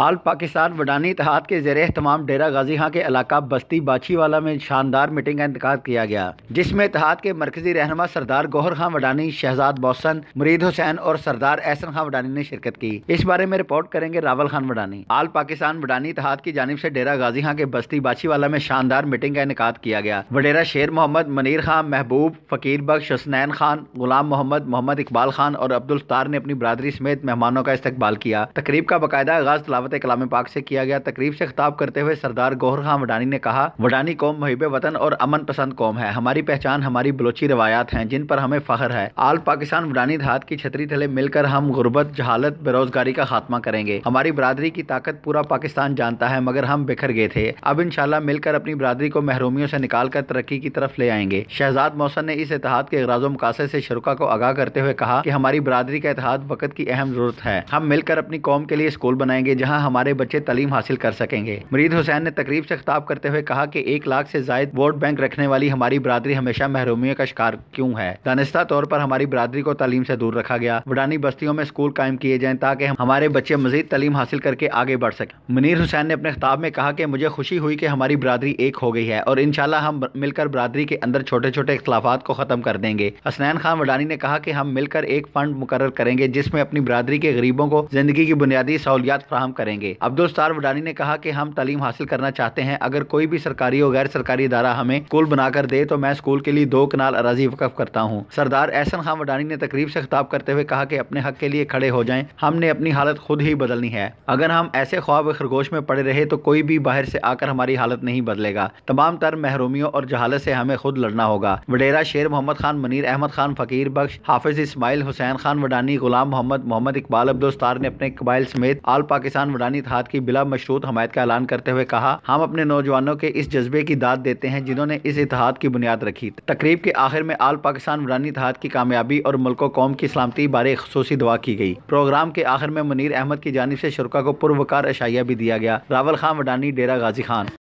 आल पाकिस्तान वडानी इतिहाद के जेर तमाम डेरा गाजी खां के इलाका बस्ती बाछीवाला में शानदार मीटिंग का इंतकाल किया गया जिसमें इतिहाद के मरकजी रहनमा सरदार गोहर खां वडानी शहजाद बोसन मुरीद हुसैन और सरदार एहसन खां वडानी ने शिरकत की इस बारे में रिपोर्ट करेंगे रावल खान वडानी आल पाकिस्तान वडानी इतिहाद की जानब से डेरा गाजी खां के बस्ती बाछीवाला में शानदार मीटिंग का इनका किया गया वडेरा शेर मोहम्मद मनीर खान महबूब फकीर बख्श हसनैन खान गुलाम मोहम्मद मोहम्मद इकबाल खान और अब्दुल्तार ने अपनी बरदरी समेत मेहमानों का इस्तेबाल किया तकरीब का बाकायदा आगाज तिलावत कलाम पाक से किया गया तकरीब से खिताब करते हुए सरदार गोहर खां वडानी ने कहा वडानी कौम महब वतन और अमन पसंद कौम है हमारी पहचान हमारी बलोची रवायात है जिन पर हमें फ़ख्र है आल पाकिस्तान वडानी धात की छतरी थले मिलकर हम गुर्बत जहालत बेरोजगारी का खात्मा करेंगे हमारी बरदरी की ताकत पूरा पाकिस्तान जानता है मगर हम बिखर गए थे अब इंशाल्लाह मिलकर अपनी बरदरी को महरूमियों से निकाल कर तरक्की की तरफ ले आएंगे शहजाद मौसन ने इस इतिहाद के अगराज मकासद से शरुका को आगाह करते हुए कहा कि हमारी बरदरी का इतिहाद वक्त की अहम जरूरत है हम मिलकर अपनी कौम के लिए स्कूल बनाएंगे जहाँ यहाँ हमारे बच्चे तलीम हासिल कर सकेंगे मरीद हुसैन ने तकरीब से खिताब करते हुए कहा कि एक लाख से जायद वोट बैंक रखने वाली हमारी बरदरी हमेशा महरूमियों का शिकार क्यों है दानिस्ता तौर पर हमारी बरादरी को तलीम से दूर रखा गया वडानी बस्तियों में स्कूल कायम किए जाएं ताकि हमारे बच्चे मजीद तलीम हासिल करके आगे बढ़ सके मनीर हुसैन ने अपने खिताब में कहा कि मुझे खुशी हुई कि हमारी बरदरी एक हो गई है और इन हम मिलकर बरदरी के अंदर छोटे छोटे इख्लाफा को ख़त्म कर देंगे हसनैन खान वडानी ने कहा कि हम मिलकर एक फंड मुकर करेंगे जिसमें अपनी बरदरी के गरीबों को जिंदगी की बुनियादी सहूलियात फ्राहम करेंगे अब्दुलस्तार वडानी ने कहा कि हम तालीम हासिल करना चाहते हैं अगर कोई भी सरकारी और गैर सरकारी इदारा हमें स्कूल बनाकर दे तो मैं स्कूल के लिए दो कनाल अराजी वक्फ करता हूँ सरदार एहसन खान वडानी ने तकरीब से खिताब करते हुए कहा कि अपने हक के लिए खड़े हो जाएं हमने अपनी हालत खुद ही बदलनी है अगर हम ऐसे ख्वाब खरगोश में पड़े रहे तो कोई भी बाहर से आकर हमारी हालत नहीं बदलेगा तमाम तर महरूमियों और जहालत से हमें खुद लड़ना होगा वडेरा शेर मोहम्मद खान मनीर अहमद खान फकीर बख्श हाफिज इसमाइल हुसैन खान वडानी गुलाम मोहम्मद मोहम्मद इकबाल अब्दुलस्तार ने अपने कबाइल समेत आल पाकिस्तान मुरानी इतिहाद की बिला मशरूत हमायत का ऐलान करते हुए कहा हम अपने नौजवानों के इस जज्बे की दाद देते हैं जिन्होंने इस इतिहाद की बुनियाद रखी तकरीब के आखिर में आल पाकिस्तान मुरानी इतिहाद की कामयाबी और मुल्को कौम की सलामती बारे खसूसी दुआ की गई प्रोग्राम के आखिर में मुनीर अहमद की जानब से शुरुआ को पुरवकार अशाइया भी दिया गया रावल खान वडानी डेरा गाजी खान